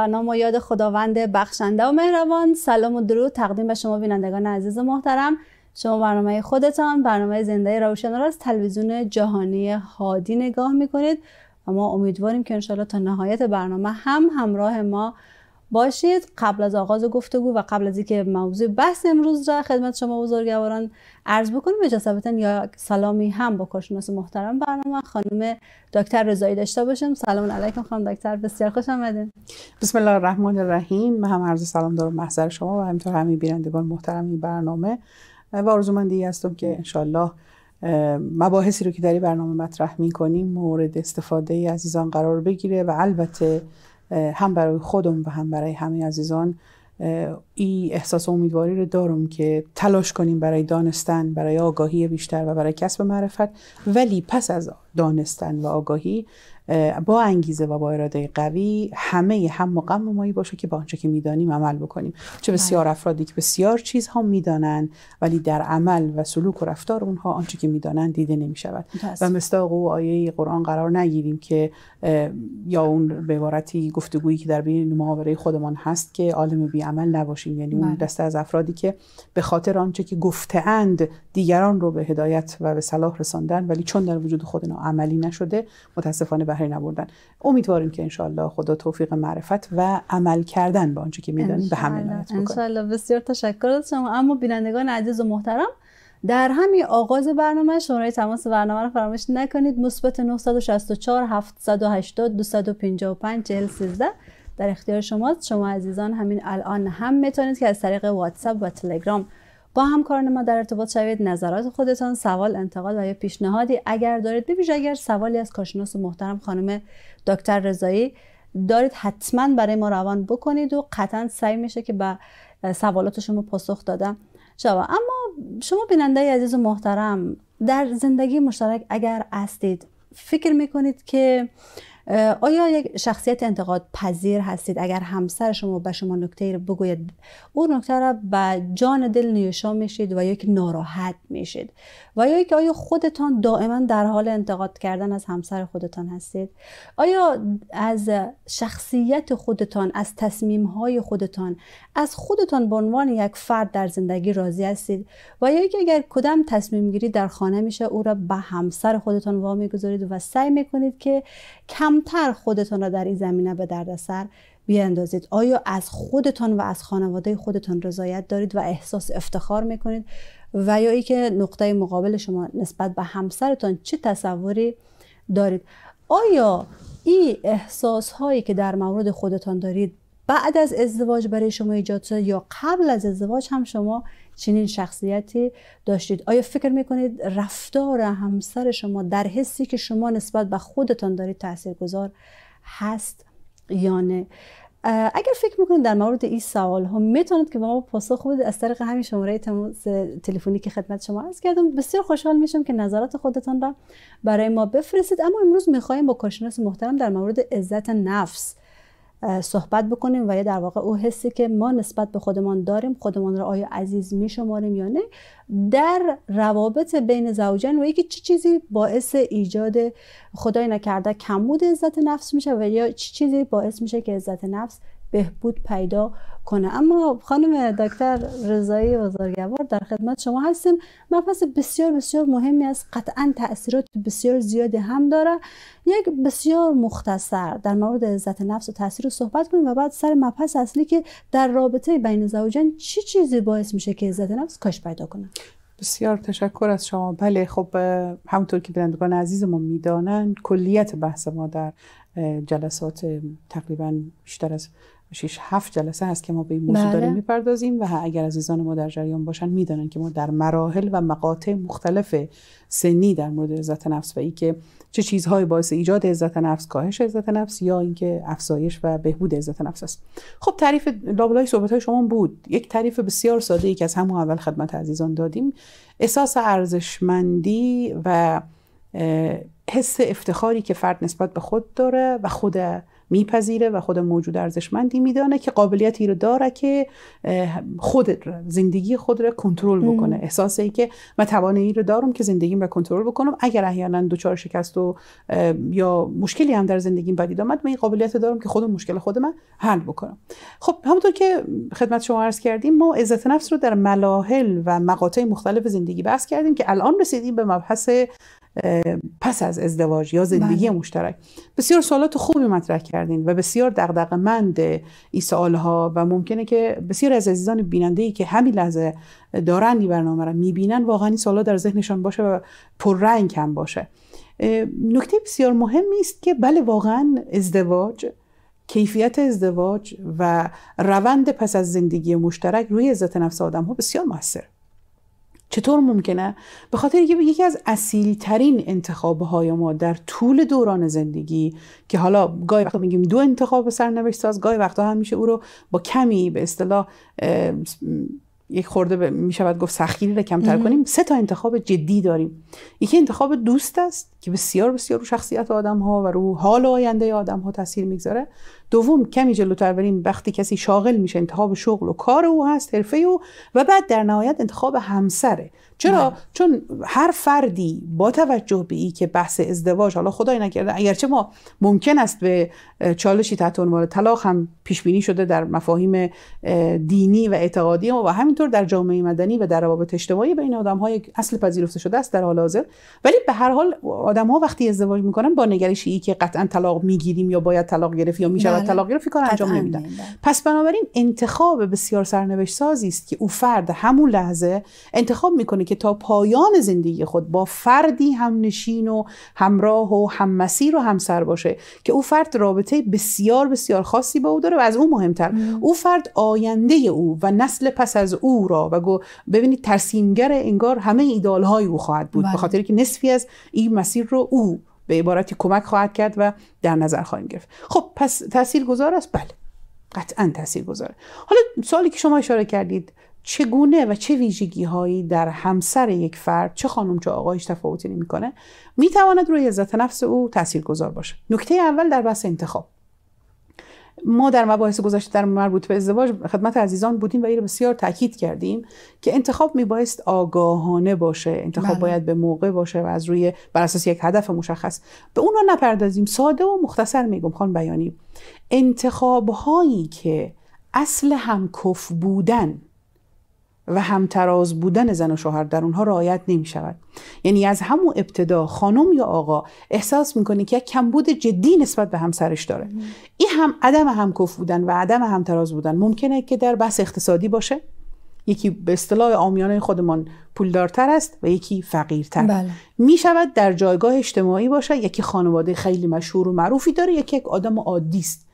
برنامه و یاد خداوند بخشنده و مهربان سلام و درود تقدیم به شما بینندگان عزیز و محترم شما برنامه خودتان برنامه زنده روشن را از تلویزیون جهانی هادی نگاه میکنید و ما امیدواریم که انشالله تا نهایت برنامه هم همراه ما باشید قبل از آغاز گفتگو و قبل از اینکه موضوع بحث امروز را خدمت شما بزرگواران عرض بکنیم اجازه یا سلامی هم با کارشناس محترم برنامه خانم دکتر رضایی داشته باشیم سلام علیکم خانم دکتر بسیار خوش آمدید بسم الله الرحمن الرحیم هم عرض سلام دارم محضر شما و همینطور همین بینندگان محترم این برنامه و آرزومندی هستم که انشالله مباحثی رو که در این برنامه مطرح می‌کنیم مورد استفاده عزیزان قرار بگیره و البته هم برای خودم و هم برای همه عزیزان این احساس و امیدواری رو دارم که تلاش کنیم برای دانستن برای آگاهی بیشتر و برای کسب معرفت ولی پس از دانستن و آگاهی با انگیزه و با اراده قوی همه هم مقام باشه که با آنچه که میدانیم عمل بکنیم چه بسیار بله. افرادی که بسیار چیزها میدانند ولی در عمل و سلوک و رفتار اونها آنچه که میدانند دیده نمیشود و مستاق و آیه قرآن قرار نگیریم که یا اون به عبارتی گفتگویی که در بین محاوره خودمان هست که عالم بی عمل نباشی یعنی اون بله. دسته از افرادی که به خاطر آنچه که گفتهاند دیگران رو به هدایت و به صلاح رساندن ولی چون در وجود خود عملی نشده متاسفانه بهره نبردن امیدواریم که انشالله خدا توفیق معرفت و عمل کردن به آنچه که میدانیم به همه. عنایت انشالله بسیار تشکر از شما اما بینندگان عزیز و محترم در همین آغاز برنامه شماره تماس برنامه رو فراموش نکنید مثبت 964 780 255 در اختیار شماست شما عزیزان همین الان هم میتونید که از طریق واتساپ و تلگرام با همکاران ما در ارتباط شوید نظرات خودتان سوال انتقاد و یا پیشنهادی اگر دارید ببیش اگر سوالی از کارشناس محترم خانم دکتر رضایی دارید حتما برای ما روان بکنید و قطعا سعی میشه که به سوالات شما پاسخ دادم شما اما شما بیننده عزیز و محترم در زندگی مشترک اگر هستید فکر میکنید که آیا یک شخصیت انتقاد پذیر هستید اگر همسر شما به شما نکته رو بگوید او نکته را به جان دل نیوشا میشید و یک ناراحت میشید و یا که آیا خودتان دائما در حال انتقاد کردن از همسر خودتان هستید آیا از شخصیت خودتان از تصمیم های خودتان از خودتان به عنوان یک فرد در زندگی راضی هستید و یا که اگر کدام تصمیم گیری در خانه میشه او را به همسر خودتان وا میگذارید و سعی میکنید که کمتر خودتان را در این زمینه به دردسر بیاندازید آیا از خودتان و از خانواده خودتان رضایت دارید و احساس افتخار میکنید و یا اینکه نقطه مقابل شما نسبت به همسرتان چه تصوری دارید آیا این احساس هایی که در مورد خودتان دارید بعد از ازدواج برای شما ایجاد شده یا قبل از ازدواج هم شما چنین شخصیتی داشتید آیا فکر میکنید رفتار همسر شما در حسی که شما نسبت به خودتان دارید تاثیرگذار هست یا نه اگر فکر میکنید در مورد این سوال ها میتونید که ما پاسخ بدید از طریق همین شماره تلفنی که خدمت شما عرض کردم بسیار خوشحال میشم که نظرات خودتان را برای ما بفرستید اما امروز میخوایم با کارشناس محترم در مورد عزت نفس صحبت بکنیم و یا در واقع او حسی که ما نسبت به خودمان داریم خودمان را آیا عزیز می شماریم یا نه در روابط بین زوجان و یکی چه چیزی باعث ایجاد خدای نکرده کمبود عزت نفس میشه و یا چه چیزی باعث میشه که عزت نفس بهبود پیدا کنه اما خانم دکتر رضایی بزرگوار در خدمت شما هستیم مبحث بسیار بسیار مهمی است قطعا تاثیرات بسیار زیادی هم داره یک بسیار مختصر در مورد عزت نفس و تاثیر رو صحبت کنیم و بعد سر مبحث اصلی که در رابطه بین زوجان چی چیزی باعث میشه که عزت نفس کاش پیدا کنه بسیار تشکر از شما بله خب همونطور که بینندگان عزیز ما میدانند کلیت بحث ما در جلسات تقریبا بیشتر از 6 هفت جلسه هست که ما به این موضوع بله. داریم میپردازیم و اگر عزیزان ما در جریان باشن میدانن که ما در مراحل و مقاطع مختلف سنی در مورد عزت نفس و اینکه چه چیزهایی باعث ایجاد عزت نفس کاهش عزت نفس یا اینکه افزایش و بهبود عزت نفس است خب تعریف لابلای صحبت شما بود یک تعریف بسیار ساده ای که از همون اول خدمت عزیزان دادیم احساس ارزشمندی و حس افتخاری که فرد نسبت به خود داره و خود میپذیره و خود موجود ارزشمندی میدانه که قابلیتی رو داره که خود زندگی خود رو کنترل بکنه ام. احساس ای که من توانایی رو دارم که زندگیم رو کنترل بکنم اگر احیانا دوچار شکست و یا مشکلی هم در زندگیم پدید آمد من این قابلیت دارم که خودم مشکل خودم حل بکنم خب همونطور که خدمت شما عرض کردیم ما عزت نفس رو در ملاحل و مقاطع مختلف زندگی بحث کردیم که الان رسیدیم به مبحث پس از ازدواج یا زندگی بله. مشترک بسیار سوالات خوبی مطرح کردین و بسیار دقدق مند این ها و ممکنه که بسیار از عزیزان بیننده ای که همین لحظه دارن این برنامه رو میبینن واقعا این سوالا در ذهنشان باشه و پررنگ هم باشه نکته بسیار مهمی است که بله واقعا ازدواج کیفیت ازدواج و روند پس از زندگی مشترک روی عزت نفس آدم ها بسیار موثره چطور ممکنه به خاطر یکی از ترین انتخاب های ما در طول دوران زندگی که حالا گاهی وقتا میگیم دو انتخاب سرنوشت ساز گاهی وقتا هم میشه او رو با کمی به اصطلاح یک خورده میشود گفت سختگیری رو کمتر کنیم سه تا انتخاب جدی داریم یکی انتخاب دوست است که بسیار بسیار رو شخصیت آدم ها و رو حال آینده آدم ها تاثیر میگذاره دوم کمی جلوتر بریم وقتی کسی شاغل میشه انتخاب شغل و کار او هست حرفه او و بعد در نهایت انتخاب همسره چرا بله. چون هر فردی با توجه به ای که بحث ازدواج حالا خدای نکرده اگرچه ما ممکن است به چالشی تحت عنوان طلاق هم پیش بینی شده در مفاهیم دینی و اعتقادی ما و همینطور در جامعه مدنی و در روابط اجتماعی بین آدم های اصل پذیرفته شده است در حال حاضر ولی به هر حال آدم ها وقتی ازدواج میکنن با نگرشی که قطعا طلاق میگیریم یا باید طلاق گرفت یا میشه طلاقی بله. رو انجام نمیدن پس بنابراین انتخاب بسیار سرنوشت سازی است که او فرد همون لحظه انتخاب میکنه که تا پایان زندگی خود با فردی هم نشین و همراه و هم مسیر و همسر باشه که او فرد رابطه بسیار بسیار خاصی با او داره و از او مهمتر او فرد آینده او و نسل پس از او را و گو ببینید ترسیمگر انگار همه ایدال او خواهد بود به بله. خاطر که نصفی از این مسیر رو او به عبارتی کمک خواهد کرد و در نظر خواهیم گرفت خب پس تاثیر گذار است بله قطعا تاثیر گذاره حالا سوالی که شما اشاره کردید چگونه و چه ویژگی هایی در همسر یک فرد چه خانم چه آقایش تفاوتی می تواند روی عزت نفس او تاثیرگذار باشه نکته اول در بحث انتخاب ما در مباحث گذشته در مربوط به ازدواج خدمت عزیزان بودیم و این رو بسیار تاکید کردیم که انتخاب میبایست آگاهانه باشه انتخاب بله. باید به موقع باشه و از روی بر اساس یک هدف مشخص به اون رو نپردازیم ساده و مختصر میگم خان بیانی انتخاب هایی که اصل همکف بودن و همتراز بودن زن و شوهر در اونها رعایت نمی شود یعنی از همون ابتدا خانم یا آقا احساس میکنه که یک کمبود جدی نسبت به همسرش داره این هم عدم همکف بودن و عدم همتراز بودن ممکنه که در بحث اقتصادی باشه یکی به اصطلاح آمیانه خودمان پولدارتر است و یکی فقیرتر بله. می شود در جایگاه اجتماعی باشه یکی خانواده خیلی مشهور و معروفی داره یکی یک آدم عادی است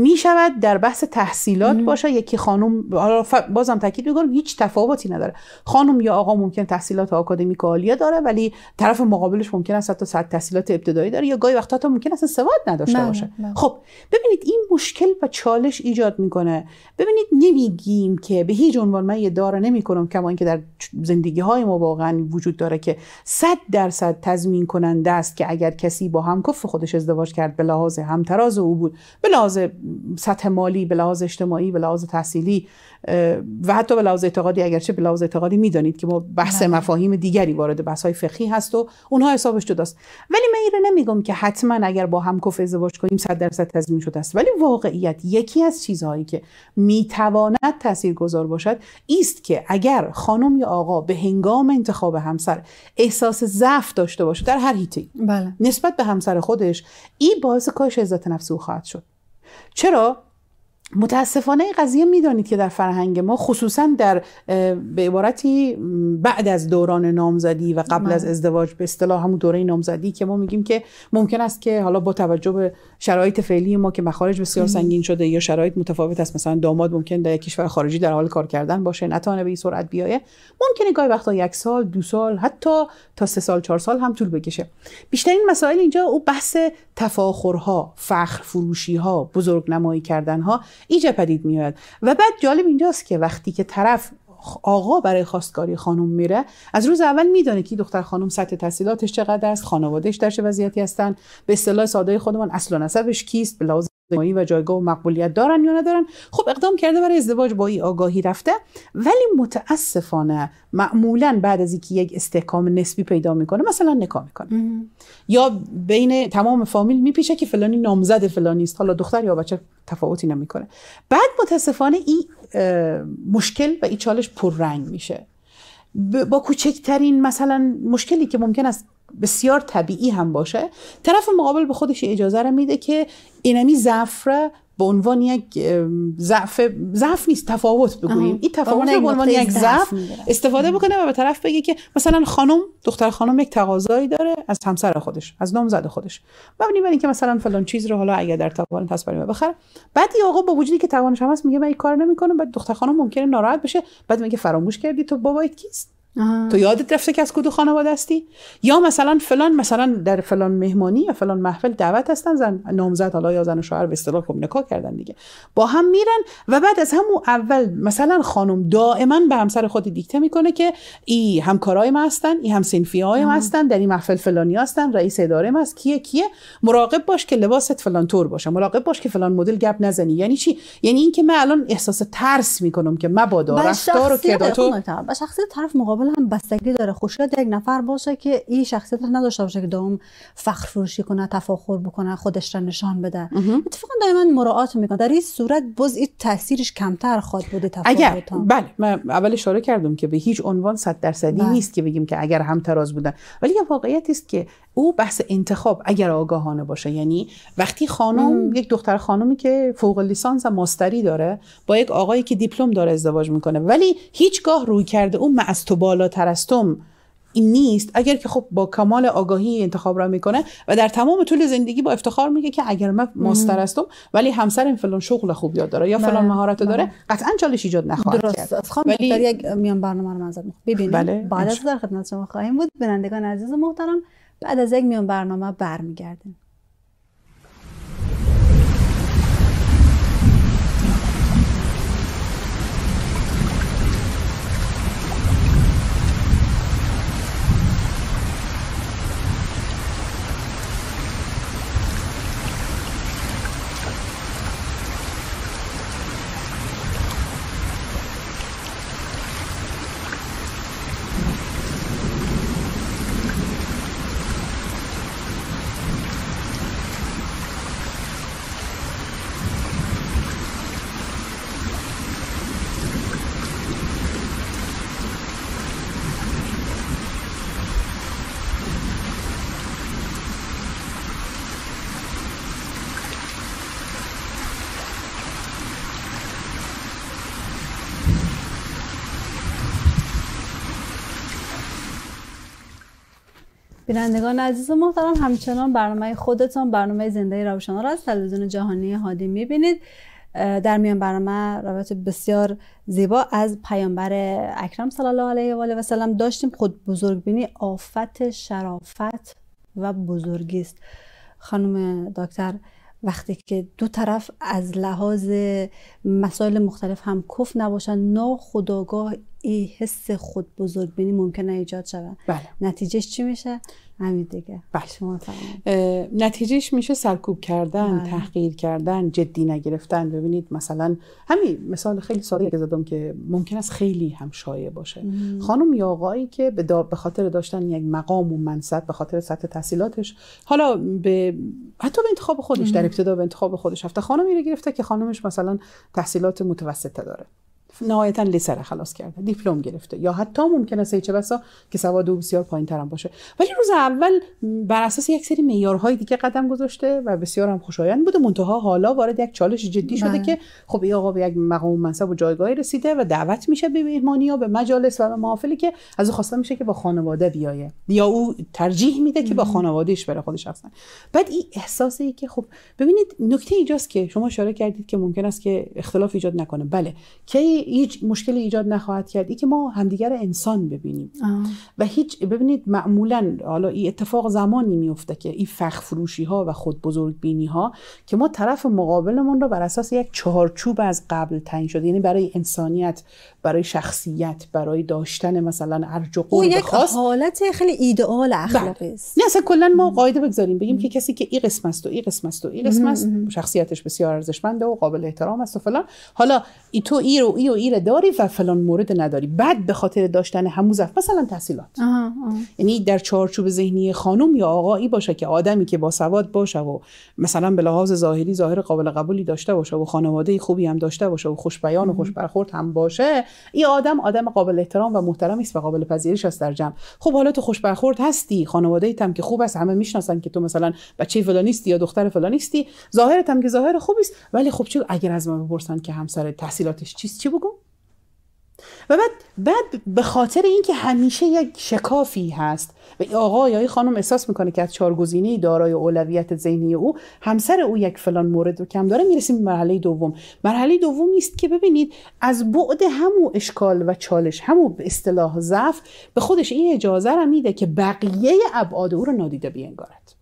می شود در بحث تحصیلات باشه یکی خانم حالا بازم تاکید کنم هیچ تفاوتی نداره خانم یا آقا ممکن تحصیلات آکادمیک عالیه داره ولی طرف مقابلش ممکن است حتی صد تحصیلات ابتدایی داره یا گاهی وقتا تا ممکن است سواد نداشته بله، باشه بله. خب ببینید این مشکل و چالش ایجاد میکنه ببینید نمیگیم که به هیچ عنوان من یه داره نمیکنم کما اینکه در زندگی های ما واقعا وجود داره که 100 درصد تضمین کننده است که اگر کسی با همکف خودش ازدواج کرد به لحاظ همتراز او بود به لحاظ سطح مالی به لحاظ اجتماعی به لحاظ تحصیلی و حتی به لحاظ اعتقادی اگرچه به لحاظ اعتقادی میدانید که ما بحث بله. مفاهیم دیگری وارد بحث های فقهی هست و اونها حسابش جداست ولی من اینو نمیگم که حتما اگر با هم کف ازدواج کنیم 100 درصد تضمین شده است ولی واقعیت یکی از چیزهایی که میتواند تاثیرگذار باشد ایست که اگر خانم یا آقا به هنگام انتخاب همسر احساس ضعف داشته باشه در هر هیتی بله. نسبت به همسر خودش ای باعث کاهش عزت نفس او خواهد شد چرا متاسفانه این قضیه میدانید که در فرهنگ ما خصوصا در به عبارتی بعد از دوران نامزدی و قبل از بله. ازدواج به اصطلاح همون دوره نامزدی که ما میگیم که ممکن است که حالا با توجه به شرایط فعلی ما که مخارج بسیار سنگین شده یا شرایط متفاوت است مثلا داماد ممکن در یک کشور خارجی در حال کار کردن باشه نتونه به این سرعت بیایه ممکنه گاهی وقتا یک سال دو سال حتی تا سه سال چهار سال هم طول بکشه بیشترین مسائل اینجا او بحث تفاخرها فخر فروشی ها بزرگ نمایی کردن ها اینجا پدید میاد و بعد جالب اینجاست که وقتی که طرف آقا برای خواستگاری خانم میره از روز اول میدانه که دختر خانم سطح تحصیلاتش چقدر است خانوادهش در چه وضعیتی هستن به اصطلاح ساده خودمان اصل و نسبش کیست به اجتماعی و جایگاه و مقبولیت دارن یا ندارن خب اقدام کرده برای ازدواج با این آگاهی رفته ولی متاسفانه معمولا بعد از اینکه یک استحکام نسبی پیدا میکنه مثلا نکاح میکنه یا بین تمام فامیل میپیشه که فلانی نامزد فلانی است حالا دختر یا بچه تفاوتی نمیکنه بعد متاسفانه این مشکل و این چالش پررنگ میشه با کوچکترین مثلا مشکلی که ممکن است بسیار طبیعی هم باشه طرف مقابل به خودش اجازه رو میده که اینمی زفره به عنوان یک ضعف ضعف نیست تفاوت بگوییم این تفاوت به عنوان یک ضعف استفاده بکنه و به طرف بگه که مثلا خانم دختر خانم یک تقاضایی داره از همسر خودش از نامزد خودش ببینیم بر اینکه مثلا فلان چیز رو حالا اگر در توان هست بریم. بخره بعد این آقا با وجودی که توانش هم هست میگه من این کار نمیکنم بعد دختر خانم ممکنه ناراحت بشه بعد میگه فراموش کردی تو بابایت کیست تو یادت رفته که از کدو خانواده هستی یا مثلا فلان مثلا در فلان مهمانی یا فلان محفل دعوت هستن زن نامزد حالا یا زن و شوهر به اصطلاح خب نکاح کردن دیگه با هم میرن و بعد از همون اول مثلا خانم دائما به همسر خود دیکته میکنه که ای همکارای ما هستن ای سنفی های ما هستن در این محفل فلانی هستن رئیس اداره ما هست کیه کیه مراقب باش که لباست فلان طور باشه مراقب باش که فلان مدل گپ نزنی یعنی چی یعنی اینکه من الان احساس ترس میکنم که مبادا رفتار و کداتو به طرف مقابل کاملا بستگی داره خوشیات خب یک نفر باشه که این شخصیت رو نداشته باشه که دوم فخر فروشی کنه تفاخر بکنه خودش را نشان بده اتفاقا دائما مراعات میکنه در این صورت باز این تاثیرش کمتر خواهد بود اگر بله من اول اشاره کردم که به هیچ عنوان صد درصدی بله. نیست که بگیم که اگر هم تراز بودن ولی یه واقعیت است که او بحث انتخاب اگر آگاهانه باشه یعنی وقتی خانم یک دختر خانومی که فوق لیسانس و ماستری داره با یک آقایی که دیپلم داره ازدواج میکنه ولی هیچگاه روی کرده او معصوب بالاتر از این نیست اگر که خب با کمال آگاهی انتخاب را میکنه و در تمام طول زندگی با افتخار میگه که اگر من ماستر هستم ولی همسرم فلان شغل خوب یاد داره یا بله. فلان مهارت داره بله. قطعا چالش ایجاد نخواهد کرد درست ولی... یک میان برنامه رو منظر ببینیم بله. بعد از بله. در خدمت شما خواهیم بود بینندگان عزیز محترم بعد از یک میان برنامه برمیگردیم بینندگان عزیز و محترم همچنان برنامه خودتان برنامه زنده روشان را از تلویزیون جهانی هادی میبینید در میان برنامه روایت بسیار زیبا از پیامبر اکرم صلی الله علیه و آله و سلم داشتیم خود بزرگ بینی آفت شرافت و بزرگی است خانم دکتر وقتی که دو طرف از لحاظ مسائل مختلف هم کف نباشند ناخداگاه این حس خود بزرگ بینی ممکنه ایجاد شود بله. نتیجهش چی میشه همین دیگه بله. شما نتیجهش میشه سرکوب کردن بله. تحقیر کردن جدی نگرفتن ببینید مثلا همین مثال خیلی ساده که زدم که ممکن است خیلی هم شایع باشه مم. خانم یا آقایی که به, خاطر داشتن یک مقام و منصب به خاطر سطح تحصیلاتش حالا به حتی به انتخاب خودش مم. در ابتدا به انتخاب خودش افتاد خانمی رو گرفته که خانمش مثلا تحصیلات متوسطه داره نهایتا لسر خلاص کرده دیپلم گرفته یا حتی ممکن است چه بسا که سواد او بسیار پایین ترم باشه ولی روز اول بر اساس یک سری معیارهای دیگه قدم گذاشته و بسیار هم خوشایند بوده منتها حالا وارد یک چالش جدی شده بله. که خب ای آقا به یک مقام منصب و جایگاهی رسیده و دعوت میشه به مهمانی ها به مجالس و به محافلی که از او خواسته میشه که با خانواده بیایه یا او ترجیح میده که با خانوادهش بره خودش اصلا بعد این احساسی ای که خب ببینید نکته اینجاست که شما اشاره کردید که ممکن است که اختلاف ایجاد نکنه بله کی هیچ مشکلی ایجاد نخواهد کرد ای که ما همدیگر انسان ببینیم و هیچ ببینید معمولا حالا این اتفاق زمانی میفته که این فخ فروشی ها و خود بزرگ بینی ها که ما طرف مقابلمون رو بر اساس یک چهارچوب از قبل تعیین شده یعنی برای انسانیت برای شخصیت برای داشتن مثلا ارج و قرب خاص حالت خیلی ایدئال بله. اخلاقی است نه اصلا کلا ما قاعده بگذاریم بگیم که کسی که این قسم است و این قسمت است و این قسمت، شخصیتش بسیار ارزشمنده و قابل احترام است و فلان حالا ای تو ای رو ای و ایره داری و فلان مورد نداری بعد به خاطر داشتن هموزف مثلا تحصیلات یعنی در چارچوب ذهنی خانم یا آقایی باشه که آدمی که با سواد باشه و مثلا به لحاظ ظاهری ظاهر قابل قبولی داشته باشه و خانواده خوبی هم داشته باشه و خوش بیان و خوش برخورد هم باشه این آدم آدم قابل احترام و محترم است و قابل پذیرش است در جمع خب حالا تو خوش برخورد هستی خانواده هم که خوب است همه میشناسن که تو مثلا بچه فلانیستی یا دختر فلانیستی ظاهرت هم که ظاهر خوبی است ولی خب چه اگر از من بپرسن که همسر تحصیلاتش چیست چی بگو و بعد بعد به خاطر اینکه همیشه یک شکافی هست و آقا یا خانم احساس میکنه که از چهار گزینه دارای اولویت ذهنی او همسر او یک فلان مورد رو کم داره میرسیم به مرحله دوم مرحله دوم است که ببینید از بعد همو اشکال و چالش همو به اصطلاح ضعف به خودش این اجازه را میده که بقیه ابعاد او رو نادیده بینگارد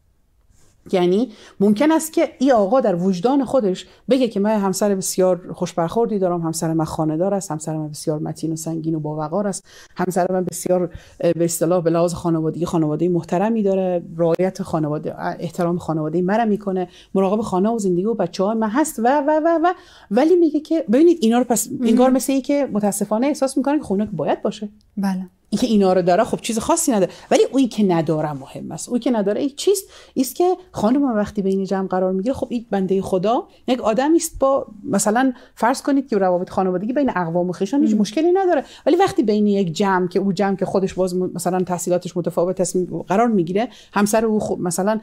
یعنی ممکن است که این آقا در وجدان خودش بگه که من همسر بسیار خوشبرخوردی دارم همسر من خانه‌دار است همسر من بسیار متین و سنگین و باوقار است همسر من بسیار به اصطلاح به لحاظ خانوادگی خانواده محترمی داره رعایت خانواده احترام خانواده مرا میکنه مراقب خانه و زندگی و بچه‌ها من هست و و و و ولی میگه که ببینید اینا رو پس انگار مثل ای که متاسفانه احساس میکنه که خونه باید باشه بله که اینا رو داره خب چیز خاصی نداره ولی اونی که نداره مهم است اونی که نداره یک چیز است که خانم وقتی بین جمع قرار میگیره خب این بنده خدا یک آدمی است با مثلا فرض کنید که روابط خانوادگی بین اقوام و خیشان هیچ مشکلی نداره ولی وقتی بین یک جمع که او جمع که خودش باز مثلا تحصیلاتش متفاوت است قرار میگیره همسر او خب مثلا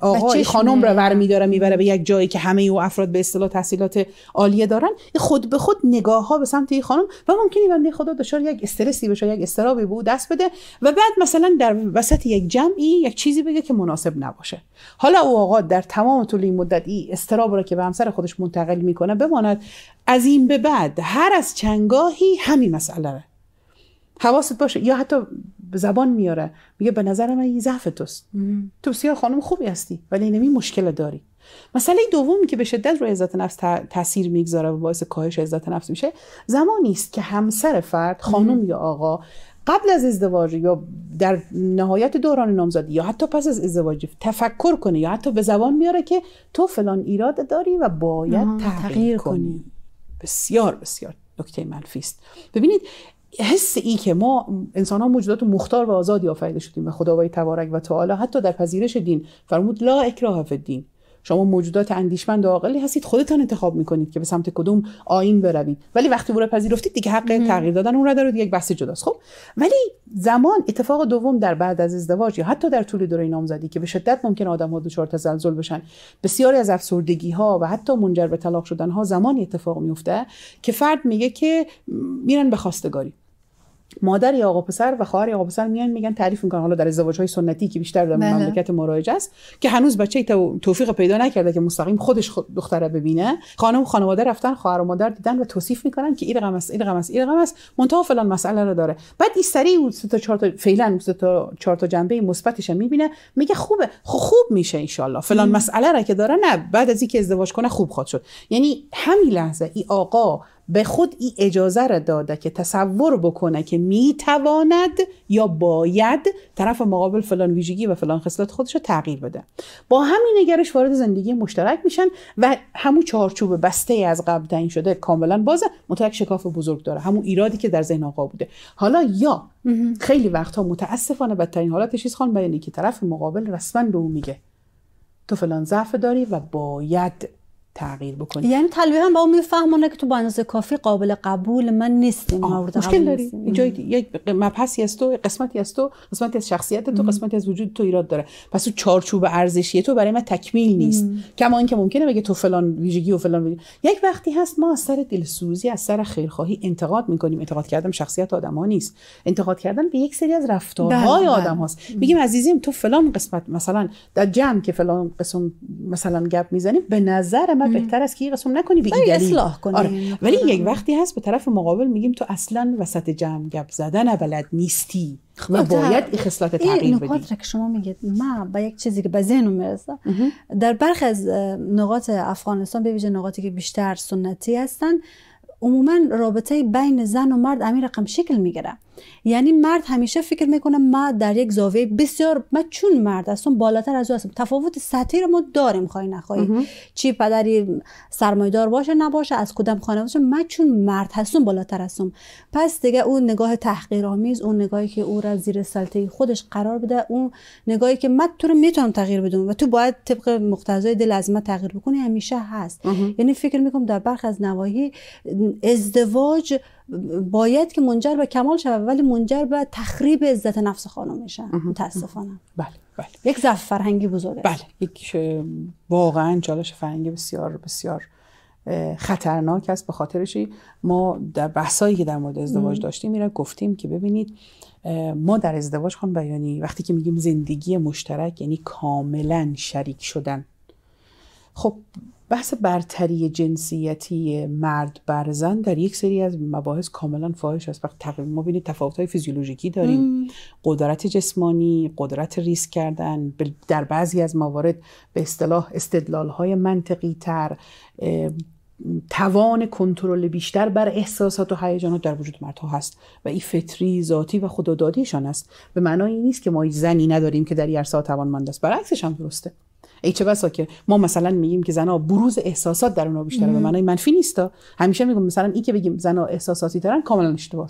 آقای خانم رو ور میداره میبره به یک جایی که همه او افراد به اصطلاح تحصیلات عالیه دارن خود به خود نگاه ها به سمت این خانم و ممکنه بنده خدا دچار یک استرسی بشه یک استرس کتابی به دست بده و بعد مثلا در وسط یک جمعی یک چیزی بگه که مناسب نباشه حالا او آقا در تمام طول این مدت این استراب را که به همسر خودش منتقل میکنه بماند از این به بعد هر از چنگاهی همین مسئله ره. حواست باشه یا حتی زبان میاره میگه به نظر من این ضعف توست تو بسیار خانم خوبی هستی ولی نمی مشکل داری مسئله دومی که به شدت روی عزت نفس تاثیر میگذاره و باعث کاهش عزت نفس میشه زمانی است که همسر فرد خانم یا آقا قبل از ازدواج یا در نهایت دوران نامزدی یا حتی پس از ازدواج تفکر کنه یا حتی به زبان میاره که تو فلان ایراد داری و باید تغییر, کنی. بسیار بسیار نکته منفی است ببینید حس ای که ما انسان ها موجودات مختار و آزادی آفریده شدیم و خداوای تبارک و تعالی حتی در پذیرش دین فرمود لا اکراه فی الدین شما موجودات اندیشمند و عاقلی هستید خودتان انتخاب میکنید که به سمت کدوم آین بروید ولی وقتی او را پذیرفتید دیگه حق تغییر دادن اون را دارید یک بحث جداست خب ولی زمان اتفاق دوم در بعد از ازدواج یا حتی در طول دوره نامزدی که به شدت ممکن آدم ها دچار تزلزل بشن بسیاری از افسردگی ها و حتی منجر به طلاق شدن ها زمانی اتفاق میفته که فرد میگه که میرن به خواستگاری مادر یا آقا پسر و خواهر یا آقا پسر میان میگن تعریف میکنن حالا در ازدواج های سنتی که بیشتر در بله. مملکت مرایج است که هنوز بچه توفیق پیدا نکرده که مستقیم خودش خود دختره ببینه خانم خانواده رفتن خواهر و مادر دیدن و توصیف میکنن که این رقم است این رقم است این رقم است منتها فلان مسئله رو داره بعد این سری اون سه تا چهار تا فعلا سه تا چهار تا جنبه مثبتش میبینه میگه خوبه خب خوب میشه ان فلان مسئله را که داره نه بعد از اینکه ازدواج کنه خوب خواهد شد یعنی همین لحظه ای آقا به خود این اجازه را داده که تصور بکنه که میتواند یا باید طرف مقابل فلان ویژگی و فلان خصلت خودش رو تغییر بده با همین نگرش وارد زندگی مشترک میشن و همون چارچوب بسته از قبل تعیین شده کاملا بازه متک شکاف بزرگ داره همون ایرادی که در ذهن آقا بوده حالا یا خیلی وقت ها متاسفانه بدترین حالت چیز خان که طرف مقابل رسما به او میگه تو فلان ضعف داری و باید تغییر بکنه یعنی تلویحا با اون میفهمونه که تو با اندازه کافی قابل قبول من نیستیم مشکل داری اینجا یک مبحثی از تو قسمتی از تو قسمتی از شخصیت تو قسمتی از وجود تو ایراد داره پس تو چارچوب ارزشی تو برای من تکمیل نیست کما اینکه ممکنه بگه تو فلان ویژگی و فلان ویژگی. یک وقتی هست ما از سر دلسوزی از سر خیرخواهی انتقاد میکنیم انتقاد کردم شخصیت آدم ها نیست انتقاد کردن به یک سری از رفتارهای بله، بله. آدم هاست میگیم عزیزیم تو فلان قسمت مثلا در جمع که فلان قسم مثلا گپ میزنیم به نظر بهتر از که قسم نکنی بگی اصلاح کنی آره. ولی یک وقتی هست به طرف مقابل میگیم تو اصلا وسط جمع گپ زدن بلد نیستی و خب، خب، باید خب. این خصلت تغییر بدی نکات را که شما میگید من با یک چیزی که به ذهنم میرسه در برخی از نقاط افغانستان به ویژه نقاطی که بیشتر سنتی هستن عموما رابطه بین زن و مرد امیر رقم شکل میگیره یعنی مرد همیشه فکر میکنه ما در یک زاویه بسیار ما چون مرد هستم بالاتر از او هستم تفاوت سطحی رو ما داریم خواهی نخواهی چی پدری سرمایدار باشه نباشه از کدام خانه باشه من چون مرد هستم بالاتر هستم پس دیگه اون نگاه تحقیرآمیز اون نگاهی که او را زیر سلطه خودش قرار بده اون نگاهی که من تو رو میتونم تغییر بدم و تو باید طبق مقتضای دل از من تغییر بکنی همیشه هست یعنی فکر میکنم در برخ از نواحی ازدواج باید که منجر به کمال شود ولی منجر به تخریب عزت نفس خانم میشن متاسفانه بله بله یک ضعف فرهنگی بزرگه بله یک واقعا چالش فرهنگی بسیار بسیار خطرناک است به خاطرش ما در بحثایی که در مورد ازدواج داشتیم میره گفتیم که ببینید ما در ازدواج خان بیانی وقتی که میگیم زندگی مشترک یعنی کاملا شریک شدن خب بحث برتری جنسیتی مرد بر زن در یک سری از مباحث کاملا فاحش است وقت تقریبا ما بینید تفاوت‌های فیزیولوژیکی داریم قدرت جسمانی قدرت ریسک کردن در بعضی از موارد به اصطلاح های منطقی تر توان کنترل بیشتر بر احساسات و هیجانات در وجود مردها هست و این فطری ذاتی و خدادادیشان است به معنای این نیست که ما زنی نداریم که در یرسا توانمند است برعکسش هم درسته ای چه بسا که ما مثلا میگیم که زنها بروز احساسات در اونها بیشتره به معنای منفی نیستا همیشه میگم مثلا این که بگیم زنها احساساتی دارن کاملا اشتباهه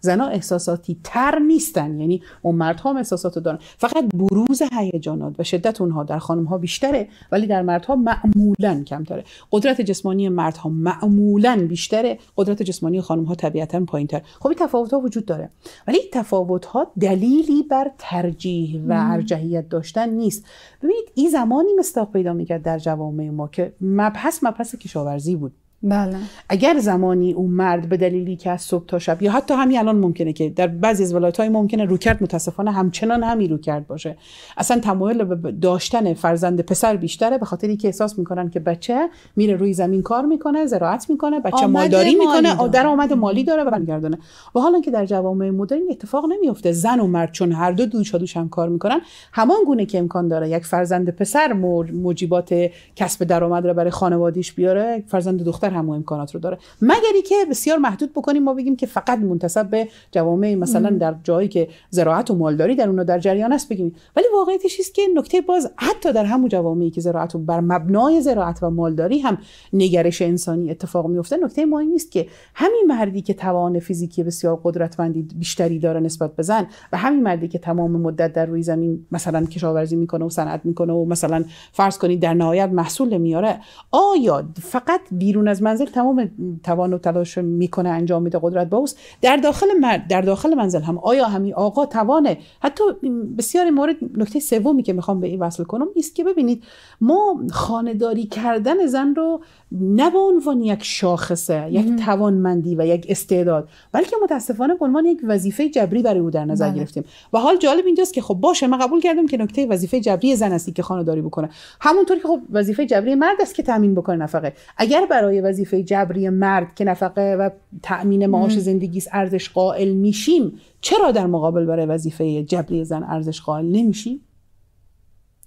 زنها احساساتی تر نیستن یعنی اون مردها هم احساسات دارن فقط بروز هیجانات و شدت اونها در خانم ها بیشتره ولی در مردها معمولا کمتره قدرت جسمانی مردها معمولا بیشتره قدرت جسمانی خانم ها طبیعتا پایینتر خب این تفاوت ها وجود داره ولی این تفاوت ها دلیلی بر ترجیح و ارجحیت داشتن نیست ببینید این زمانی مستاق پیدا میکرد در جوامع ما که مبحث مبحث کشاورزی بود بله. اگر زمانی اون مرد به دلیلی که از صبح تا شب یا حتی همین الان ممکنه که در بعضی از ولایت‌های های ممکنه روکرد متاسفانه همچنان همی روکرد باشه اصلا تمایل به داشتن فرزند پسر بیشتره به خاطری که احساس میکنن که بچه میره روی زمین کار میکنه زراعت میکنه بچه مالداری میکنه در آمد مالی داره و برگردونه و حالا که در جوامع مدرن اتفاق نمیفته زن و مرد چون هر دو دوشا دوش هم کار میکنن همان گونه که امکان داره یک فرزند پسر موجبات کسب درآمد را برای خانوادیش بیاره فرزند دختر بیشتر هم امکانات رو داره مگر که بسیار محدود بکنیم ما بگیم که فقط منتسب به جوامع مثلا در جایی که زراعت و مالداری در اونها در جریان است بگیم ولی واقعیتش است که نکته باز حتی در همون جوامعی که زراعت و بر مبنای زراعت و مالداری هم نگرش انسانی اتفاق میفته نکته این نیست که همین مردی که توان فیزیکی بسیار قدرتمندی بیشتری داره نسبت به زن و همین مردی که تمام مدت در روی زمین مثلا کشاورزی میکنه و صنعت میکنه و مثلا فرض کنید در نهایت محصول میاره آیا فقط بیرون از از منزل تمام توان و تلاش میکنه انجام میده قدرت باوس. در داخل در داخل منزل هم آیا همین آقا توانه حتی بسیار مورد نکته سومی که میخوام به این وصل کنم نیست که ببینید ما خانداری کردن زن رو نه به عنوان یک شاخصه یک توانمندی و یک استعداد بلکه متاسفانه به عنوان یک وظیفه جبری برای او در نظر بله. گرفتیم و حال جالب اینجاست که خب باشه من قبول کردم که نکته وظیفه جبری زن هستی که خانداری بکنه همونطور که خب وظیفه جبری مرد است که تامین بکنه نفقه اگر برای وظیفه جبری مرد که نفقه و تأمین معاش زندگی ارزش قائل میشیم چرا در مقابل برای وظیفه جبری زن ارزش قائل نمیشیم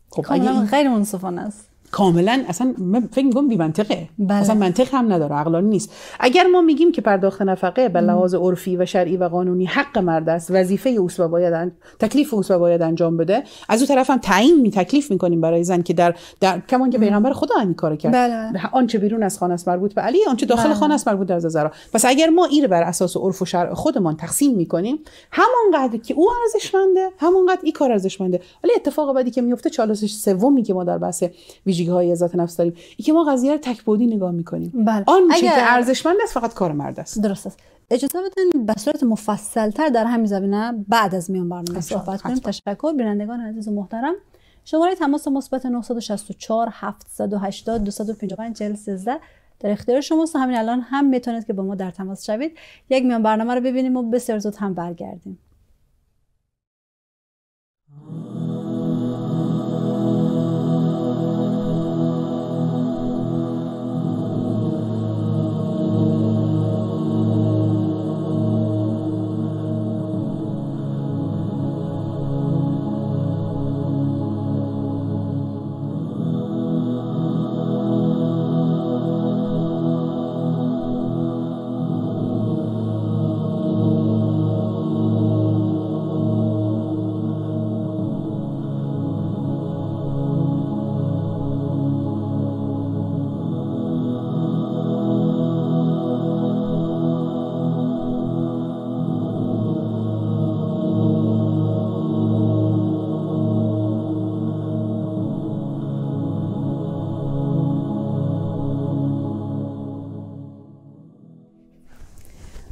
خب اگه این... غیر منصفانه است کاملا اصلا من فکر میکنم بی منطقه بله. اصلا منطق هم نداره عقلانی نیست اگر ما میگیم که پرداخت نفقه به لحاظ عرفی و شرعی و قانونی حق مرد است وظیفه و باید ان... تکلیف و باید انجام بده از اون طرف هم تعیین می تکلیف کنیم برای زن که در, در... کمان که پیغمبر خدا این کارو کرد بله. آنچه بیرون از خانه است مربوط به علی آنچه داخل بله. خانه است مربوط به زرا پس اگر ما ایر بر اساس عرف و شرع خودمان تقسیم میکنیم همانقدر که او ارزشمنده همانقدر این کار ارزشمنده ولی اتفاق بعدی که میفته چالش سومی که ما در بحث ویژه ویژگی های ذات نفس داریم این که ما قضیه رو تکبودی نگاه میکنیم بله. آن چیزی اگر... که ارزشمند است فقط کار مرد است درست است اجازه بدین به صورت مفصلتر در همین زمینه بعد از میان برنامه صحبت کنیم تشکر بینندگان عزیز و محترم شماره تماس مثبت 964 780 255 413 در اختیار شماست همین الان هم میتونید که با ما در تماس شوید یک میان برنامه رو ببینیم و بسیار زود هم برگردیم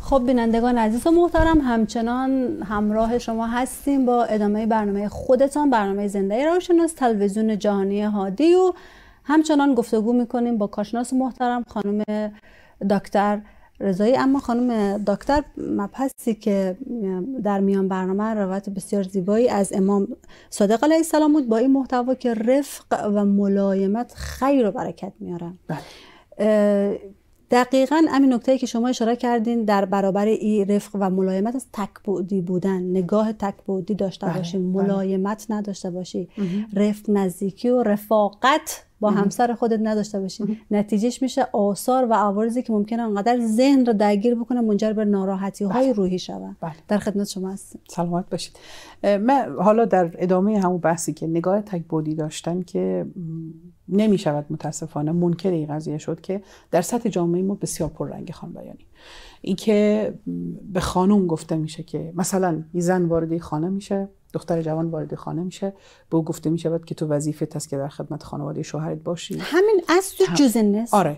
خب بینندگان عزیز و محترم همچنان همراه شما هستیم با ادامه برنامه خودتان برنامه زنده روانشناس تلویزیون جهانی هادی و همچنان گفتگو میکنیم با کارشناس محترم خانم دکتر رضایی اما خانم دکتر مبحثی که در میان برنامه روایت بسیار زیبایی از امام صادق علیه السلام بود با این محتوا که رفق و ملایمت خیر و برکت میاره بله. دقیقا همین نکته که شما اشاره کردین در برابر این رفق و ملایمت از تکبعدی بودن نگاه تکبعدی داشته بله، باشی بله. ملایمت نداشته باشی رفق نزدیکی و رفاقت با همسر خودت نداشته باشی نتیجهش میشه آثار و عوارضی که ممکنه انقدر ذهن رو درگیر بکنه منجر به ناراحتی های بله. روحی شوند بله. در خدمت شما هستیم سلامت باشید من حالا در ادامه همون بحثی که نگاه تکبودی داشتن که نمی شود متاسفانه منکر این قضیه شد که در سطح جامعه ما بسیار پررنگ خان بیانی این که به خانم گفته میشه که مثلا این زن وارد خانه میشه دختر جوان وارد خانه میشه به او گفته میشود که تو وظیفه است که در خدمت خانواده شوهرت باشی همین از تو جز آره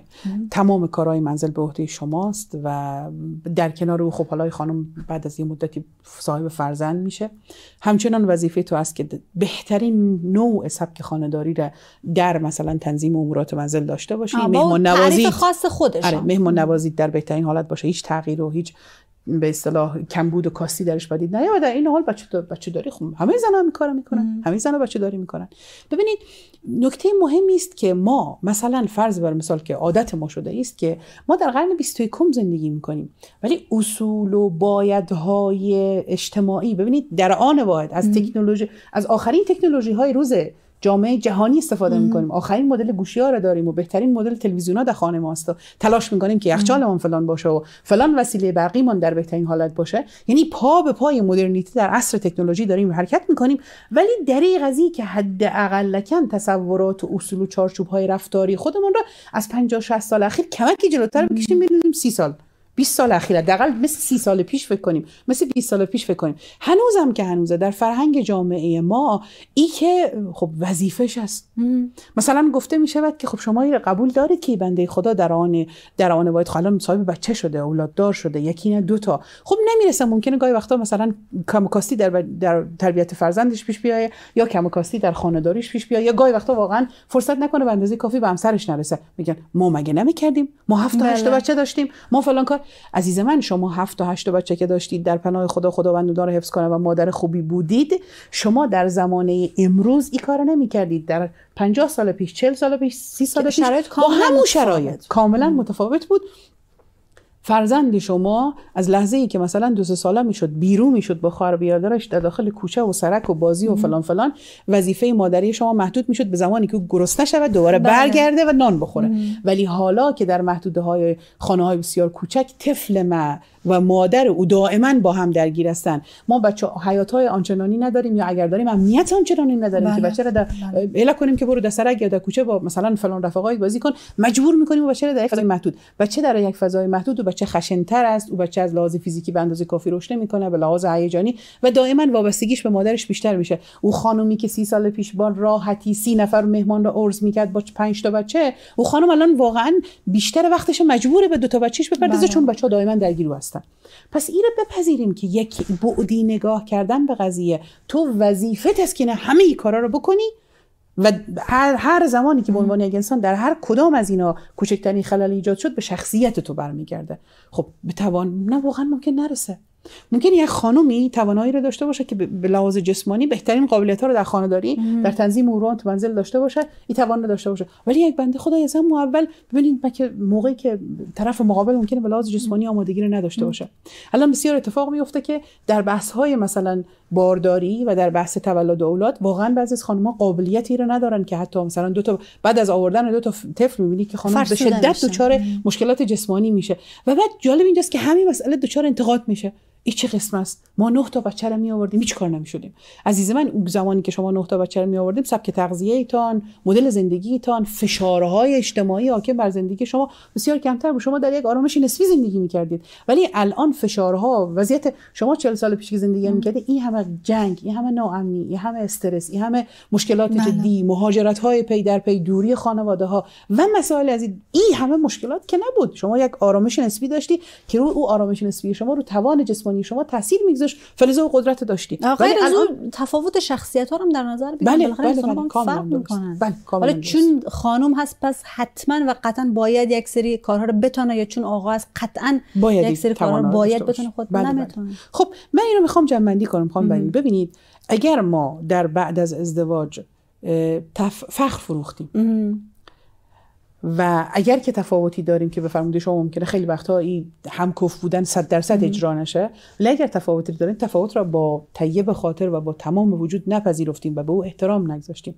تمام کارهای منزل به عهده شماست و در کنار او خب حالا خانم بعد از یه مدتی صاحب فرزند میشه همچنان وظیفه تو است که بهترین نوع سبک خانداری را در مثلا تنظیم امورات منزل داشته باشی مهمان نوازی خاص خودش آره مهمان نوازی در بهترین حالت باشه هیچ تغییر و هیچ به اصطلاح کمبود و کاستی درش پدید نه در این حال بچه, دار... بچه داری خب همه زن هم میکنن همه زن بچه داری میکنن ببینید نکته مهمی است که ما مثلا فرض بر مثال که عادت ما شده است که ما در قرن 21 زندگی میکنیم ولی اصول و بایدهای اجتماعی ببینید در آن باید از تکنولوژی از آخرین تکنولوژی های روز جامعه جهانی استفاده کنیم آخرین مدل گوشی ها رو داریم و بهترین مدل تلویزیون ها در خانه ماست و تلاش میکنیم که یخچالمون فلان باشه و فلان وسیله من در بهترین حالت باشه یعنی پا به پای مدرنیتی در عصر تکنولوژی داریم حرکت کنیم ولی در این قضیه که حداقل اقلکن تصورات و اصول و چارچوب های رفتاری خودمون را از 50 60 سال اخیر کمکی جلوتر بکشیم ببینیم 30 سال 20 سال اخیر حداقل مثل 30 سال پیش فکر کنیم مثل 20 سال پیش فکر کنیم هنوزم که هنوزه در فرهنگ جامعه ما ای که خب وظیفش است مثلا گفته می شود که خب شما قبول دارید که بنده خدا در آن در آن باید حالا صاحب بچه شده دار شده یکی نه دو تا خب نمیرسه ممکنه گاهی وقتا مثلا کمکاستی در در تربیت فرزندش پیش بیایه یا کمکاستی در خانه‌داریش پیش بیایه یا گاهی وقتا واقعا فرصت نکنه به اندازه کافی به همسرش نرسه میگن ما مگه نمیکردیم ما هفت تا بله. بچه داشتیم ما فلان کار عزیز من شما هفت تا هشت بچه که داشتید در پناه خدا خداوند رو حفظ کنه و مادر خوبی بودید شما در زمانه امروز این کار نمی کردید در 50 سال پیش 40 سال پیش 30 سال پیش با همون شرایط کاملا متفاوت بود فرزند شما از لحظه ای که مثلا دو ساله میشد بیرون میشد با خواهر بیادرش در داخل کوچه و سرک و بازی و فلان فلان وظیفه مادری شما محدود میشد به زمانی که گرسنه شود دوباره بله. برگرده و نان بخوره ولی حالا که در محدوده های خانه های بسیار کوچک طفل ما و مادر او دائما با هم درگیر هستن ما بچه حیات های آنچنانی نداریم یا اگر داریم امنیت آنچنانی نداریم بله. که بچه را در بله. کنیم که برو در سرک یا در کوچه با مثلا فلان رفقای بازی کن مجبور میکنیم و بچه را در یک فضای محدود بچه در یک فضای محدود و بچه تر است و بچه از لحاظ فیزیکی به اندازه کافی رشد نمیکنه به لحاظ هیجانی و دائما وابستگیش به مادرش بیشتر میشه او خانومی که سی سال پیش با راحتی سی نفر مهمان را عرض میکرد با پنج تا بچه او خانم الان واقعا بیشتر وقتش مجبوره به دو تا بچهش بپردازه بله. چون بچه دائما درگیر است پس این رو بپذیریم که یک بعدی نگاه کردن به قضیه تو وظیفه است که همه ای کارا رو بکنی و هر, هر زمانی که به عنوان یک انسان در هر کدام از اینا کوچکترین خلل ایجاد شد به شخصیت تو برمیگرده خب به توان نه واقعا ممکن نرسه ممکن یک خانومی توانایی رو داشته باشه که به لحاظ جسمانی بهترین قابلیت ها رو در خانه‌داری در تنظیم امور تو منزل داشته باشه این توان رو داشته باشه ولی یک بنده خدای از هم اول ببینید که موقعی که طرف مقابل ممکنه به لحاظ جسمانی آمادگی رو نداشته باشه الان بسیار اتفاق میفته که در بحث های مثلا بارداری و در بحث تولد اولاد واقعا بعضی از خانم‌ها قابلیتی رو ندارن که حتی مثلا دو تا بعد از آوردن دو تا طفل می‌بینی که خانم به شدت دچار مشکلات جسمانی میشه و بعد جالب اینجاست که همین مسئله دچار انتقاد میشه این چه قسم است ما نه تا بچه رو می آوردیم هیچ کار نمی شدیم عزیز من اون زمانی که شما نه تا بچه رو می آوردیم سبک تغذیه ایتان، مدل زندگی ایتان، فشارهای اجتماعی حاکم بر زندگی شما بسیار کمتر بود شما در یک آرامش نسبی زندگی می کردید ولی الان فشارها وضعیت شما 40 سال پیش که زندگی می کردید این همه جنگ این همه ناامنی این همه استرس این همه مشکلات بله. جدی مهاجرت های پی در پی دوری خانواده ها و مسائل از این همه مشکلات که نبود شما یک آرامش نسبی داشتی که رو او آرامش نسبی شما رو توان جسمانی کنی شما تاثیر میگذاشت فلزا و قدرت داشتی آقای از تفاوت شخصیت ها رو در نظر بگیریم بله بالاخره بله, بله, فرق میکنن بله، چون خانم هست پس حتما و قطعا باید یک سری کارها رو بتونه یا چون آقا هست قطعا باید یک سری کارها رو باید بتونه خود بله, بله. خب من اینو میخوام جمع کنم خانم ببینید اگر ما در بعد از ازدواج فخر فروختیم و اگر که تفاوتی داریم که بفرمایید شما ممکنه خیلی وقتها این همکف بودن صد درصد اجرا نشه ولی اگر تفاوتی داریم تفاوت را با تیه به خاطر و با تمام وجود نپذیرفتیم و به او احترام نگذاشتیم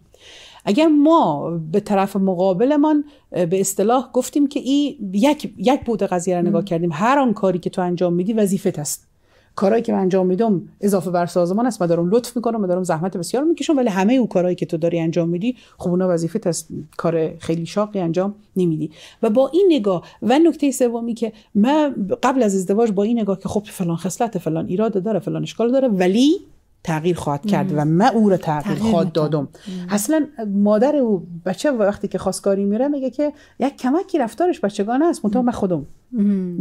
اگر ما به طرف مقابلمان به اصطلاح گفتیم که این یک یک بود قضیه را نگاه کردیم هر آن کاری که تو انجام میدی وظیفه است کارایی که من انجام میدم اضافه بر سازمان است من دارم لطف میکنم من دارم زحمت بسیار میکشم ولی همه اون کارهایی که تو داری انجام میدی خب اونا وظیفه از کار خیلی شاقی انجام نمیدی و با این نگاه و نکته سومی که من قبل از ازدواج با این نگاه که خب فلان خصلت فلان ایراد داره فلان اشکال داره ولی تغییر خواهد کرد و من او را تغییر, تغییر خواهد دادم اصلا مادر او بچه وقتی که خواستگاری میره میگه که یک کمکی رفتارش بچگانه است منتها من خودم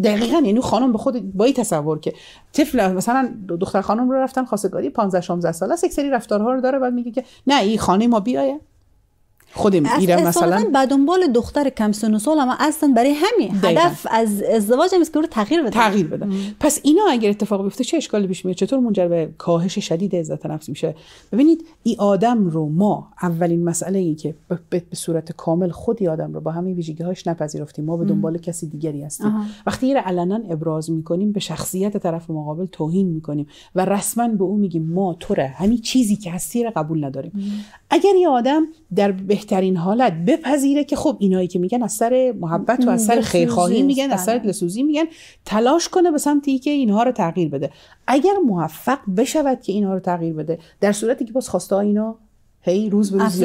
دقیقا یعنی خانم به خود با این تصور که طفل مثلا دختر خانم رو رفتن خواستگاری 15 16 ساله است یک سری رفتارها رو داره بعد میگه که نه این خانه ما بیایه خودم ایران مثلا بعد دنبال دختر کم سن و سال اما اصلا برای همین هدف از ازدواج هم که رو تغییر بده تغییر بده پس اینا اگر اتفاق بیفته چه اشکالی پیش میاد چطور منجر به کاهش شدید عزت نفس میشه ببینید این آدم رو ما اولین مسئله اینه که به صورت کامل خودی آدم رو با همین ویژگی هاش نپذیرفتیم ما به دنبال کسی دیگری هستیم آها. وقتی این علنا ابراز میکنیم به شخصیت طرف مقابل توهین میکنیم و رسما به او میگیم ما تو همین چیزی که هستی قبول نداریم مم. اگر یه آدم در به بهترین حالت بپذیره که خب اینایی که میگن از سر محبت و از سر خیرخواهی میگن از سر بله. میگن تلاش کنه به سمتی که اینها رو تغییر بده اگر موفق بشود که اینها رو تغییر بده در صورتی که باز خواسته اینا هی روز به روز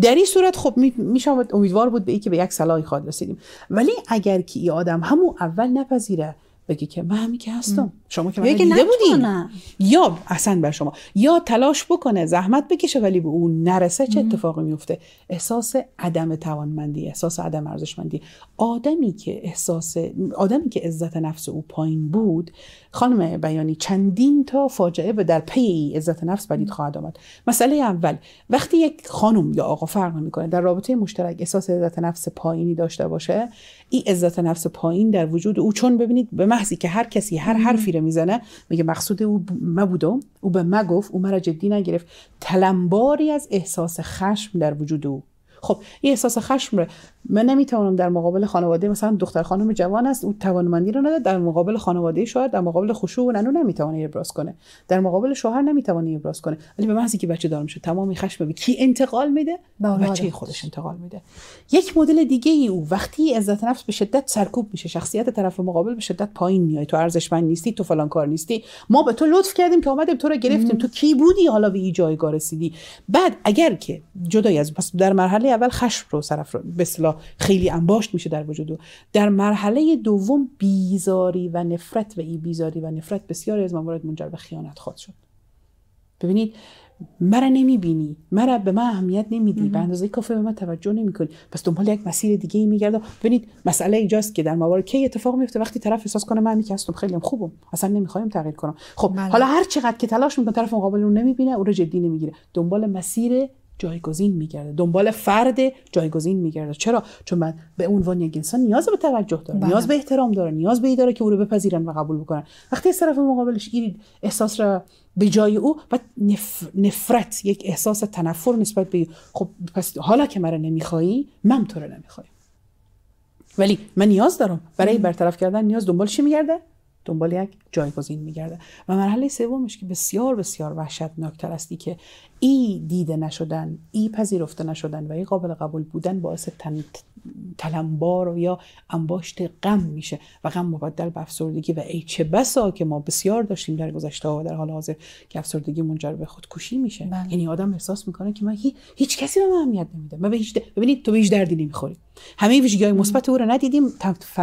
در این صورت خب میشم امیدوار بود به اینکه به یک صلاحی خواد رسیدیم ولی اگر که ای آدم همون اول نپذیره بگی که من همی که هستم شما که من دیده یا اصلا بر شما یا تلاش بکنه زحمت بکشه ولی به اون نرسه چه اتفاقی میفته احساس عدم توانمندی احساس عدم ارزشمندی آدمی که احساس آدمی که عزت نفس او پایین بود خانم بیانی چندین تا فاجعه به در پی عزت نفس بدید خواهد آمد مسئله اول وقتی یک خانم یا آقا فرق میکنه در رابطه مشترک احساس عزت نفس پایینی داشته باشه این عزت نفس پایین در وجود او چون ببینید به محضی که هر کسی هر حرفی میزنه میگه مقصود او ما بودم او به ما گفت او مرا جدی نگرفت تلمباری از احساس خشم در وجود او خب این احساس خشم ره. من نمیتونم در مقابل خانواده مثلا دختر خانم جوان است اون توانمندی رو نداره در مقابل خانواده شوهر در مقابل خشوع و ننو نمیتونه ابراز کنه در مقابل شوهر نمیتونه ابراز کنه ولی به محضی که بچه دار میشه تمام خشم به کی انتقال میده بچه خودش انتقال میده یک مدل دیگه ای او وقتی عزت نفس به شدت سرکوب میشه شخصیت طرف مقابل به شدت پایین میای تو ارزشمند نیستی تو فلان کار نیستی ما به تو لطف کردیم که اومدیم تو رو گرفتیم تو کی بودی حالا به این جایگاه رسیدی بعد اگر که جدای از پس در مرحله اول خشم رو صرف به خیلی انباشت میشه در وجود در مرحله دوم بیزاری و نفرت و ای بیزاری و نفرت بسیاری از وارد منجر به خیانت خواهد شد ببینید مرا نمیبینی مرا به من اهمیت نمیدی به اندازه کافی به من توجه نمیکنی پس دنبال یک مسیر دیگه ای میگردم ببینید مسئله اینجاست که در موارد کی اتفاق میفته وقتی طرف احساس کنه من که هستم خیلی خوبم اصلا نمیخوام تغییر کنم خب بله. حالا هر چقدر که تلاش میکنه طرف مقابل رو نمیبینه اون رو جدی نمیگیره دنبال مسیر جایگزین میگرده دنبال فرد جایگزین میگرده چرا چون من به عنوان یک انسان نیاز به توجه دارم بله. نیاز به احترام دارم نیاز به ای داره که او رو بپذیرن و قبول بکنن وقتی از طرف مقابلش گیرید احساس را به جای او و نفرت یک احساس تنفر نسبت به خب پس حالا که مرا نمیخوایی من تو رو نمیخوام ولی من نیاز دارم برای برطرف کردن نیاز دنبال چی میگرده دنبال یک جایگزین میگرده و مرحله سومش که بسیار بسیار وحشتناکتر است که ای دیده نشدن ای پذیرفته نشدن و ای قابل قبول بودن باعث تن، تلمبار یا انباشت غم میشه و غم مبدل به افسردگی و ای چه بسا که ما بسیار داشتیم در گذشته و در حال حاضر که افسردگی منجر به خودکشی میشه بله. یعنی آدم احساس میکنه که من هی... هیچ کسی به من اهمیت نمیده من به هیچ ببینید تو به هیچ دردی نمیخوری همه ویژگی های مثبت او رو ندیدیم تف...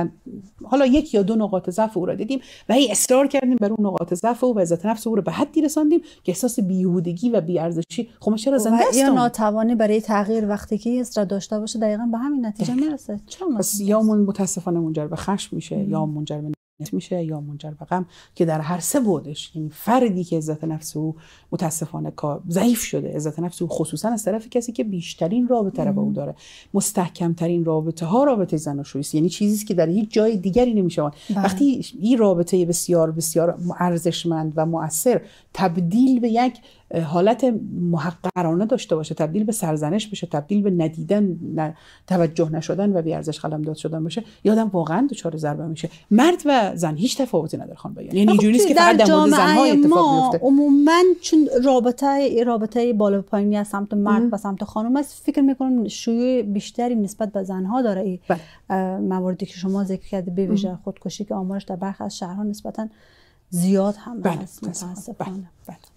حالا یک یا دو نقاط ضعف او را دیدیم و هی اصرار کردیم بر اون نقاط ضعف او و عزت نفس او رو به حدی رساندیم که احساس بیهودگی و بیارزشی خب چرا زنده یا ناتوانی برای تغییر وقتی که حس را داشته باشه دقیقا به همین نتیجه میرسه چرا یا متاسفانه منجر به خشم میشه یا منجر به میشه یا منجر به غم که در هر سه بودش یعنی فردی که عزت نفس او متاسفانه ضعیف شده عزت نفس او خصوصا از طرف کسی که بیشترین رابطه با او داره مستحکم ترین رابطه ها رابطه زن و شویست یعنی چیزی که در هیچ جای دیگری نمیشه بله. وقتی این رابطه بسیار بسیار ارزشمند و مؤثر تبدیل به یک حالت محقرانه داشته باشه تبدیل به سرزنش بشه تبدیل به ندیدن در توجه نشدن و بیارزش قلمداد شدن باشه یادم واقعا دچار ضربه میشه مرد و زن هیچ تفاوتی نداره خانم یعنی اینجوری که فقط در مورد زنها اتفاق میفته عموما چون رابطه رابطه بالا پایینی از سمت مرد و سمت خانم است فکر میکنم شیوع بیشتری نسبت به زنها داره این بله. مواردی که شما ذکر کردید به ویژه خودکشی که آمارش در برخ از شهرها نسبتا زیاد هم بله. هست بله. بله.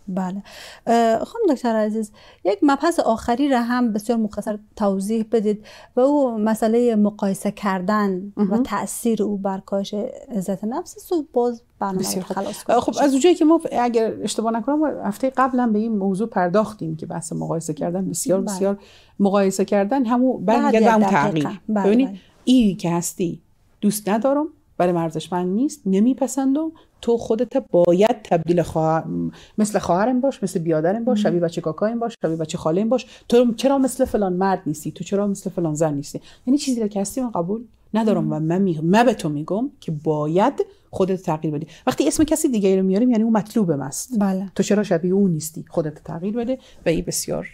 بله. بله. خانم دکتر عزیز یک مبحث آخری را هم بسیار مختصر توضیح بدید و او مسئله مقایسه کردن و تاثیر او بر کاهش عزت نفس است و باز برنامه خلاص کنید خب از اونجایی که ما اگر اشتباه نکنم هفته قبل به این موضوع پرداختیم که بحث مقایسه کردن بسیار بله. بسیار مقایسه کردن همون یه همون تغییر ببینید ای که هستی دوست ندارم برای من نیست، نیست نمیپسندم تو خودت باید تبدیل خواهر مثل خواهرم باش مثل بیادرم باش شبیه بچه کاکایم باش شبیه بچه خاله باش تو چرا مثل فلان مرد نیستی تو چرا مثل فلان زن نیستی یعنی چیزی که هستی من قبول ندارم و من, می... من به تو میگم که باید خودت تغییر بدی وقتی اسم کسی دیگه رو میاریم یعنی اون مطلوبم است بله. تو چرا شبیه اون نیستی خودت تغییر بده و این بسیار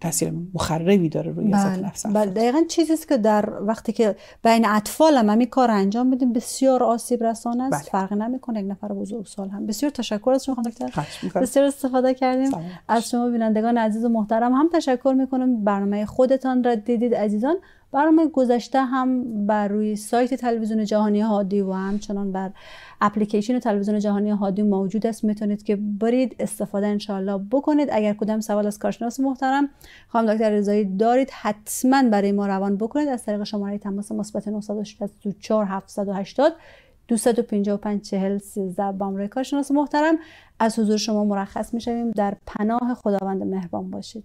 تاثیر مخربی داره روی عزت بله. نفس بله دقیقا چیزیست که در وقتی که بین اطفال هم همین کار انجام بدیم بسیار آسیب رسانه است بله. فرق نمیکنه یک نفر بزرگ سال هم بسیار تشکر از شما دکتر بسیار استفاده کردیم از شما بینندگان عزیز و محترم هم تشکر میکنم برنامه خودتان را دیدید عزیزان برنامه گذشته هم بر روی سایت تلویزیون جهانی هادی و همچنان بر اپلیکیشن تلویزیون جهانی هادی موجود است میتونید که برید استفاده انشاءالله بکنید اگر کدام سوال از کارشناس محترم خانم دکتر رضایی دارید حتما برای ما روان بکنید از طریق شماره تماس مثبت 964 780 255 40 13 با روی کارشناس محترم از حضور شما مرخص میشویم در پناه خداوند مهربان باشید